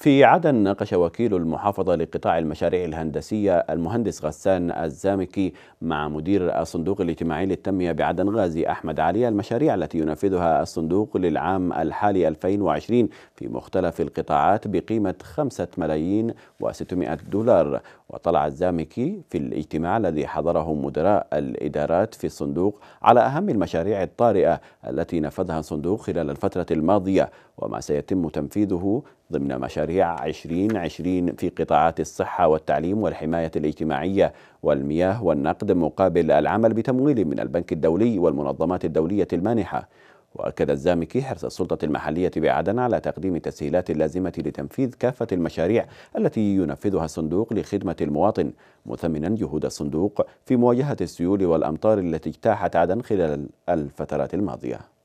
في عدن ناقش وكيل المحافظة لقطاع المشاريع الهندسية المهندس غسان الزامكي مع مدير الصندوق الاجتماعي للتنمية بعدن غازي أحمد علي المشاريع التي ينفذها الصندوق للعام الحالي 2020 في مختلف القطاعات بقيمة 5 ملايين و600 دولار وطلع الزامكي في الاجتماع الذي حضره مدراء الإدارات في الصندوق على أهم المشاريع الطارئة التي نفذها الصندوق خلال الفترة الماضية وما سيتم تنفيذه ضمن مشاريع 2020 في قطاعات الصحة والتعليم والحماية الاجتماعية والمياه والنقد مقابل العمل بتمويل من البنك الدولي والمنظمات الدولية المانحة وأكد الزامكي حرص السلطة المحلية بعدن على تقديم التسهيلات اللازمة لتنفيذ كافة المشاريع التي ينفذها الصندوق لخدمة المواطن مثمنا جهود الصندوق في مواجهة السيول والأمطار التي اجتاحت عدن خلال الفترات الماضية